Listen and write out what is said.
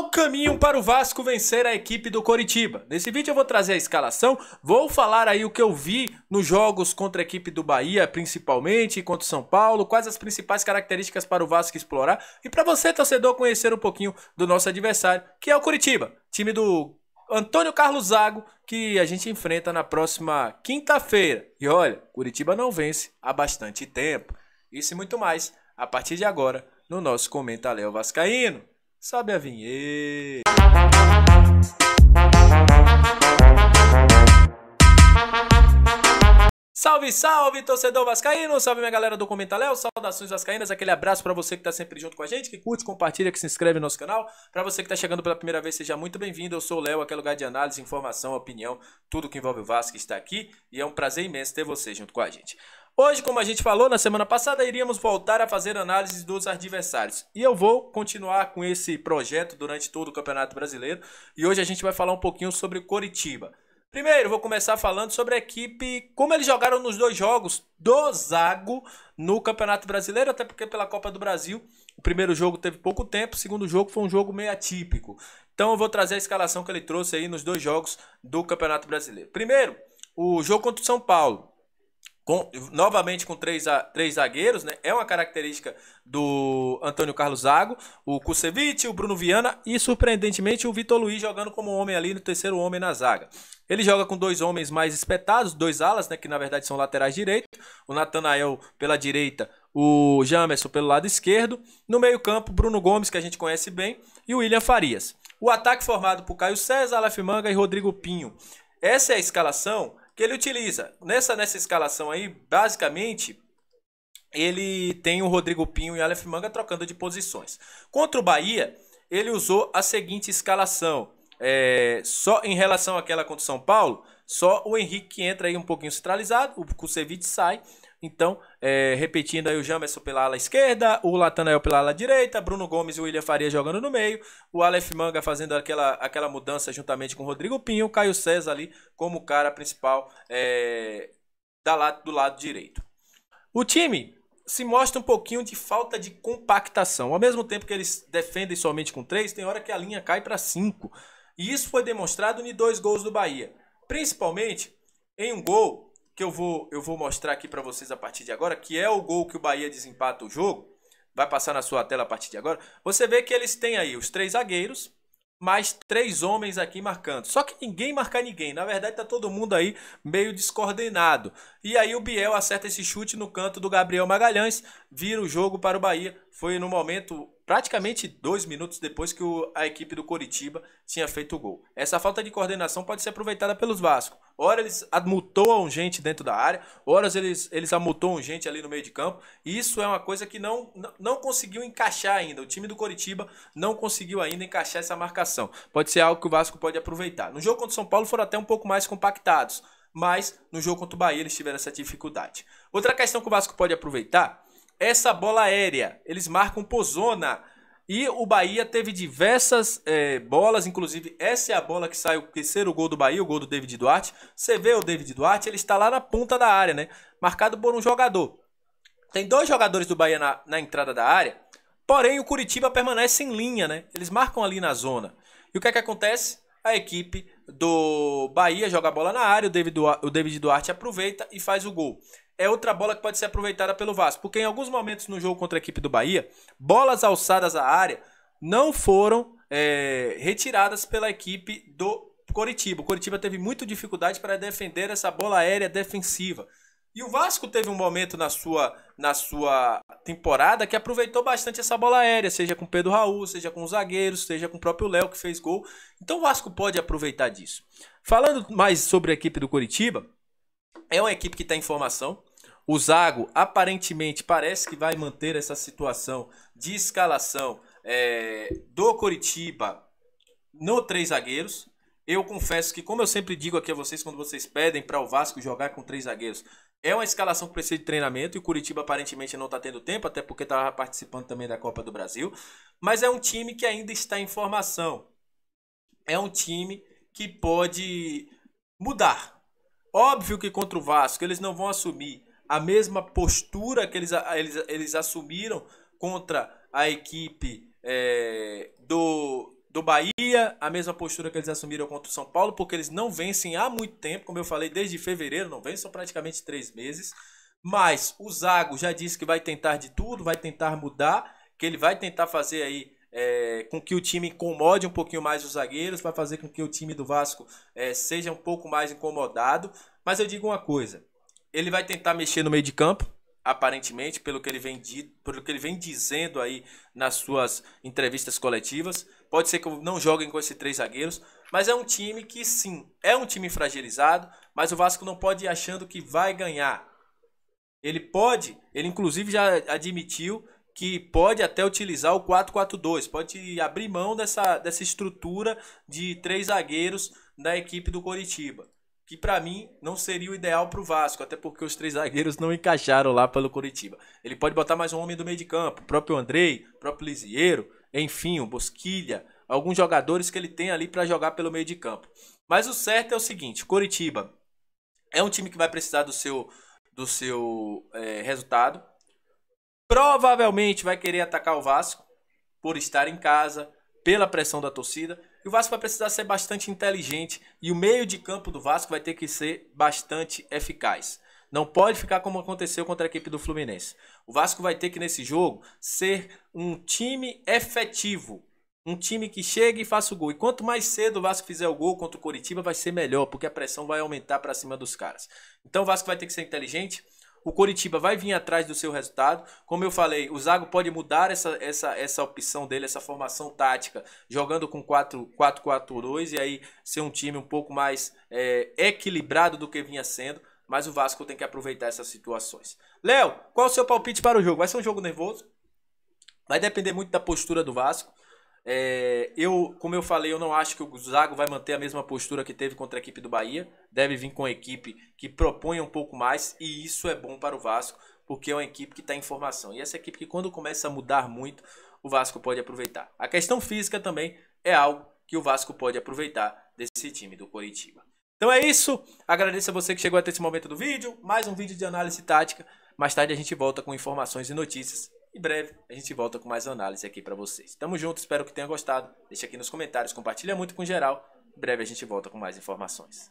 O caminho para o Vasco vencer a equipe do Coritiba? Nesse vídeo eu vou trazer a escalação, vou falar aí o que eu vi nos jogos contra a equipe do Bahia, principalmente, contra o São Paulo, quais as principais características para o Vasco explorar e para você, torcedor, conhecer um pouquinho do nosso adversário, que é o Coritiba, time do Antônio Carlos Zago, que a gente enfrenta na próxima quinta-feira. E olha, Curitiba não vence há bastante tempo. Isso e muito mais a partir de agora no nosso Comenta Léo Vascaíno. Sabe a vinheta. Salve, salve, torcedor vascaíno! Salve minha galera do Léo, saudações vascaínas, aquele abraço para você que tá sempre junto com a gente, que curte, compartilha, que se inscreve no nosso canal. Para você que tá chegando pela primeira vez, seja muito bem-vindo. Eu sou o Léo, aquele é lugar de análise, informação, opinião, tudo que envolve o Vasco está aqui e é um prazer imenso ter você junto com a gente. Hoje, como a gente falou na semana passada, iríamos voltar a fazer análises dos adversários. E eu vou continuar com esse projeto durante todo o Campeonato Brasileiro. E hoje a gente vai falar um pouquinho sobre o Coritiba. Primeiro, vou começar falando sobre a equipe, como eles jogaram nos dois jogos do Zago no Campeonato Brasileiro, até porque pela Copa do Brasil, o primeiro jogo teve pouco tempo, o segundo jogo foi um jogo meio atípico. Então eu vou trazer a escalação que ele trouxe aí nos dois jogos do Campeonato Brasileiro. Primeiro, o jogo contra o São Paulo com, novamente com três, três zagueiros, né? É uma característica do Antônio Carlos Zago, o Kusevich, o Bruno Viana e, surpreendentemente, o Vitor Luiz jogando como homem ali no terceiro homem na zaga. Ele joga com dois homens mais espetados, dois alas, né? Que na verdade são laterais direitos. O Natanael pela direita, o Jamerson pelo lado esquerdo. No meio-campo, Bruno Gomes, que a gente conhece bem, e o William Farias. O ataque formado por Caio César, Aleph Manga e Rodrigo Pinho. Essa é a escalação que ele utiliza. Nessa, nessa escalação aí, basicamente, ele tem o Rodrigo Pinho e Aleph Manga trocando de posições. Contra o Bahia, ele usou a seguinte escalação. É, só em relação àquela contra o São Paulo, só o Henrique que entra aí um pouquinho centralizado, o Kusevich sai, então, é, repetindo aí o Jamerson pela ala esquerda, o Latanael pela ala direita, Bruno Gomes e o William Faria jogando no meio, o Aleph Manga fazendo aquela, aquela mudança juntamente com o Rodrigo Pinho, o Caio César ali como cara principal é, da, lado, do lado direito. O time se mostra um pouquinho de falta de compactação. Ao mesmo tempo que eles defendem somente com três, tem hora que a linha cai para cinco. E isso foi demonstrado em dois gols do Bahia. Principalmente em um gol que eu vou, eu vou mostrar aqui para vocês a partir de agora, que é o gol que o Bahia desempata o jogo, vai passar na sua tela a partir de agora, você vê que eles têm aí os três zagueiros, mais três homens aqui marcando. Só que ninguém marca ninguém. Na verdade, tá todo mundo aí meio descoordenado. E aí o Biel acerta esse chute no canto do Gabriel Magalhães, vira o jogo para o Bahia. Foi no momento praticamente dois minutos depois que o, a equipe do Coritiba tinha feito o gol. Essa falta de coordenação pode ser aproveitada pelos Vasco. Ora eles amultoam gente dentro da área, ora eles, eles amultoam gente ali no meio de campo. Isso é uma coisa que não, não conseguiu encaixar ainda. O time do Coritiba não conseguiu ainda encaixar essa marcação. Pode ser algo que o Vasco pode aproveitar. No jogo contra o São Paulo foram até um pouco mais compactados, mas no jogo contra o Bahia eles tiveram essa dificuldade. Outra questão que o Vasco pode aproveitar essa bola aérea. Eles marcam pozona. E o Bahia teve diversas é, bolas, inclusive essa é a bola que sai o terceiro gol do Bahia, o gol do David Duarte. Você vê o David Duarte, ele está lá na ponta da área, né? Marcado por um jogador. Tem dois jogadores do Bahia na, na entrada da área, porém o Curitiba permanece em linha, né? Eles marcam ali na zona. E o que é que acontece? A equipe do Bahia joga a bola na área, o David, Duarte, o David Duarte aproveita e faz o gol é outra bola que pode ser aproveitada pelo Vasco. Porque em alguns momentos no jogo contra a equipe do Bahia, bolas alçadas à área não foram é, retiradas pela equipe do Coritiba. O Coritiba teve muita dificuldade para defender essa bola aérea defensiva. E o Vasco teve um momento na sua, na sua temporada que aproveitou bastante essa bola aérea, seja com Pedro Raul, seja com os zagueiros, seja com o próprio Léo que fez gol. Então o Vasco pode aproveitar disso. Falando mais sobre a equipe do Coritiba, é uma equipe que está em formação. O Zago aparentemente parece que vai manter essa situação de escalação é, do Coritiba no três zagueiros. Eu confesso que, como eu sempre digo aqui a vocês quando vocês pedem para o Vasco jogar com três zagueiros, é uma escalação que precisa de treinamento e o Curitiba aparentemente não está tendo tempo, até porque estava participando também da Copa do Brasil. Mas é um time que ainda está em formação. É um time que pode mudar. Óbvio que contra o Vasco eles não vão assumir a mesma postura que eles, eles, eles assumiram contra a equipe é, do, do Bahia, a mesma postura que eles assumiram contra o São Paulo, porque eles não vencem há muito tempo, como eu falei, desde fevereiro, não vencem, são praticamente três meses. Mas o Zago já disse que vai tentar de tudo, vai tentar mudar, que ele vai tentar fazer aí é, com que o time incomode um pouquinho mais os zagueiros, vai fazer com que o time do Vasco é, seja um pouco mais incomodado. Mas eu digo uma coisa: ele vai tentar mexer no meio de campo, aparentemente, pelo que ele vem, pelo que ele vem dizendo aí nas suas entrevistas coletivas. Pode ser que não joguem com esses três zagueiros, mas é um time que sim, é um time fragilizado, mas o Vasco não pode ir achando que vai ganhar. Ele pode, ele inclusive já admitiu que pode até utilizar o 4-4-2, pode abrir mão dessa, dessa estrutura de três zagueiros da equipe do Coritiba que para mim não seria o ideal para o Vasco, até porque os três zagueiros não encaixaram lá pelo Curitiba. Ele pode botar mais um homem do meio de campo, o próprio Andrei, o próprio Lisieiro, enfim, o Bosquilha, alguns jogadores que ele tem ali para jogar pelo meio de campo. Mas o certo é o seguinte, Curitiba é um time que vai precisar do seu do seu é, resultado. Provavelmente vai querer atacar o Vasco por estar em casa, pela pressão da torcida e o Vasco vai precisar ser bastante inteligente e o meio de campo do Vasco vai ter que ser bastante eficaz. Não pode ficar como aconteceu contra a equipe do Fluminense. O Vasco vai ter que, nesse jogo, ser um time efetivo. Um time que chegue e faça o gol. E quanto mais cedo o Vasco fizer o gol contra o Coritiba, vai ser melhor, porque a pressão vai aumentar para cima dos caras. Então o Vasco vai ter que ser inteligente, o Coritiba vai vir atrás do seu resultado. Como eu falei, o Zago pode mudar essa, essa, essa opção dele, essa formação tática, jogando com 4-4-2 e aí ser um time um pouco mais é, equilibrado do que vinha sendo. Mas o Vasco tem que aproveitar essas situações. Léo, qual é o seu palpite para o jogo? Vai ser um jogo nervoso? Vai depender muito da postura do Vasco. É, eu, como eu falei, eu não acho que o Zago vai manter a mesma postura que teve contra a equipe do Bahia. Deve vir com a equipe que propõe um pouco mais e isso é bom para o Vasco, porque é uma equipe que está em formação. E essa equipe que quando começa a mudar muito, o Vasco pode aproveitar. A questão física também é algo que o Vasco pode aproveitar desse time do Coritiba. Então é isso. Agradeço a você que chegou até esse momento do vídeo. Mais um vídeo de análise tática. Mais tarde a gente volta com informações e notícias em breve a gente volta com mais análise aqui para vocês. Tamo junto, espero que tenha gostado. Deixa aqui nos comentários, compartilha muito com geral. Em breve a gente volta com mais informações.